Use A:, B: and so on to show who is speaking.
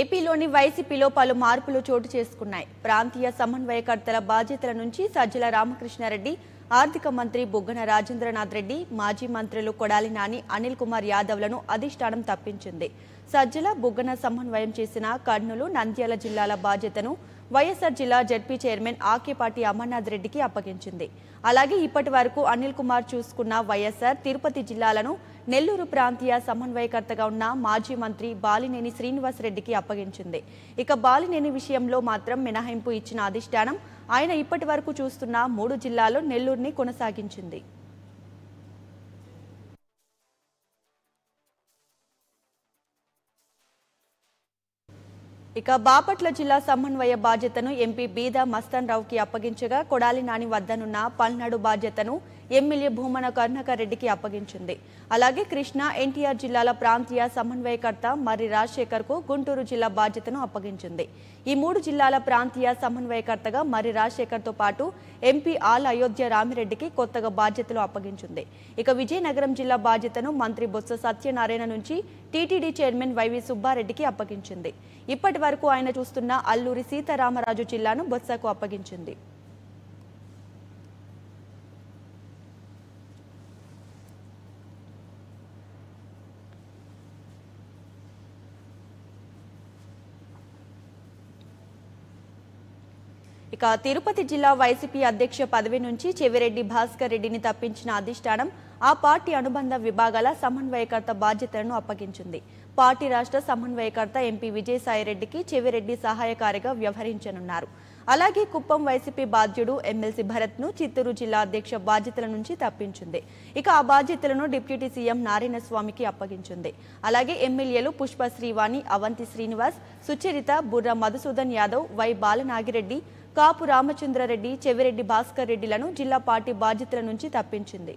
A: ఏపీలోని వైసీపీలో పలు మార్పులు చోటు చేసుకున్నాయి ప్రాంతీయ సమన్వయకర్తల బాధ్యతల నుంచి సజ్జల రామకృష్ణారెడ్డి ఆర్థిక మంత్రి బుగ్గన రాజేంద్రనాథ్ రెడ్డి మాజీ మంత్రులు కొడాలి నాని అనిల్ కుమార్ యాదవ్లను అధిష్టానం తప్పించింది సజ్జల బుగ్గన సమన్వయం చేసిన కర్నూలు నంద్యాల జిల్లాల బాధ్యతను వైఎస్ఆర్ జిల్లా జడ్పీ చైర్మన్ ఆకేపాటి అమర్నాథ్ రెడ్డికి అప్పగించింది అలాగే ఇప్పటి వరకు అనిల్ కుమార్ చూసుకున్న వైఎస్ఆర్ తిరుపతి జిల్లాలను నెల్లూరు ప్రాంతీయ సమన్వయకర్తగా ఉన్న మాజీ మంత్రి బాలినేని శ్రీనివాసరెడ్డికి అప్పగించింది ఇక బాలినేని విషయంలో మాత్రం మినహాయింపు ఇచ్చిన అధిష్టానం ఆయన ఇప్పటి వరకు చూస్తున్న మూడు జిల్లాల్లో నెల్లూరుని కొనసాగించింది ఇక బాపట్ల జిల్లా సమన్వయ బాధ్యతను ఎంపీ బీద మస్తాన్ రావుకి అప్పగించగా కొడాలి నాని వద్దనున్న పల్నాడు బాధ్యతను ఎమ్మెల్యే భూమన కర్ణాకర్ రెడ్డికి అప్పగించింది అలాగే కృష్ణా ఎన్టీఆర్ జిల్లాల ప్రాంతీయ సమన్వయకర్త మర్రి రాజశేఖర్ కు గుంటూరు జిల్లా బాధ్యతను అప్పగించింది ఈ మూడు జిల్లాల ప్రాంతీయ సమన్వయకర్తగా మర్రి రాజశేఖర్ తో పాటు ఎంపీ ఆల్ అయోధ్య రామిరెడ్డికి కొత్తగా బాధ్యతలు అప్పగించింది ఇక విజయనగరం జిల్లా బాధ్యతను మంత్రి బొత్స సత్యనారాయణ నుంచి టీటీడీ చైర్మన్ వైవి సుబ్బారెడ్డికి అప్పగించింది ఇప్పటి వరకు ఆయన చూస్తున్న అల్లూరి సీతారామరాజు జిల్లాను బొత్సకు అప్పగించింది ఇక తిరుపతి జిల్లా వైసీపీ అధ్యక్ష పదవి నుంచి చెవిరెడ్డి భాస్కర్ రెడ్డిని తప్పించిన అధిష్టానం ఆ పార్టీ అనుబంధ విభాగాల సమన్వయకర్త బాధ్యతలను అప్పగించింది పార్టీ రాష్ట్ర సమన్వయకర్త ఎంపీ విజయసాయిరెడ్డికి చెవిరెడ్డి సహాయకారిగా వ్యవహరించనున్నారు అలాగే కుప్పం వైసీపీ బాధ్యుడు ఎమ్మెల్సీ ను చిత్తూరు జిల్లా అధ్యక్ష బాధ్యతల నుంచి తప్పించింది ఇక ఆ బాధ్యతలను డిప్యూటీ సీఎం నారాయణ స్వామికి అప్పగించింది అలాగే ఎమ్మెల్యేలు పుష్ప శ్రీవాణి అవంతి శ్రీనివాస్ సుచరిత బుర్ర మధుసూదన్ యాదవ్ వై బాలనాగిరెడ్డి కాపు రామచంద్రారెడ్డి చెవిరెడ్డి భాస్కర్ రెడ్డిలను జిల్లా పార్టీ బాధ్యతల నుంచి తప్పించింది